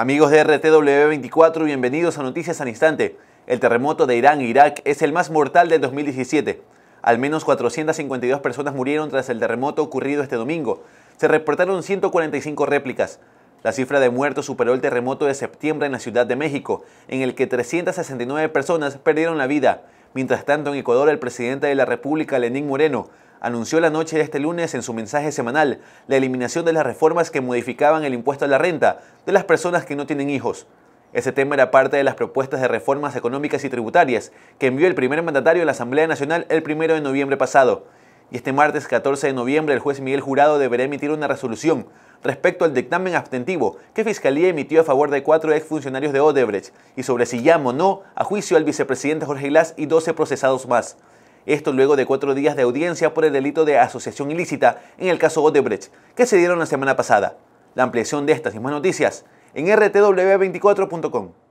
Amigos de RTW24, bienvenidos a Noticias al Instante. El terremoto de Irán e Irak es el más mortal del 2017. Al menos 452 personas murieron tras el terremoto ocurrido este domingo. Se reportaron 145 réplicas. La cifra de muertos superó el terremoto de septiembre en la Ciudad de México, en el que 369 personas perdieron la vida. Mientras tanto, en Ecuador, el presidente de la República, Lenín Moreno, anunció la noche de este lunes en su mensaje semanal la eliminación de las reformas que modificaban el impuesto a la renta de las personas que no tienen hijos. Ese tema era parte de las propuestas de reformas económicas y tributarias que envió el primer mandatario a la Asamblea Nacional el 1 de noviembre pasado. Y este martes 14 de noviembre el juez Miguel Jurado deberá emitir una resolución respecto al dictamen abstentivo que Fiscalía emitió a favor de cuatro exfuncionarios de Odebrecht y sobre si llamo o no a juicio al vicepresidente Jorge Glass y 12 procesados más. Esto luego de cuatro días de audiencia por el delito de asociación ilícita en el caso Odebrecht, que se dieron la semana pasada. La ampliación de estas mismas noticias en rtw24.com.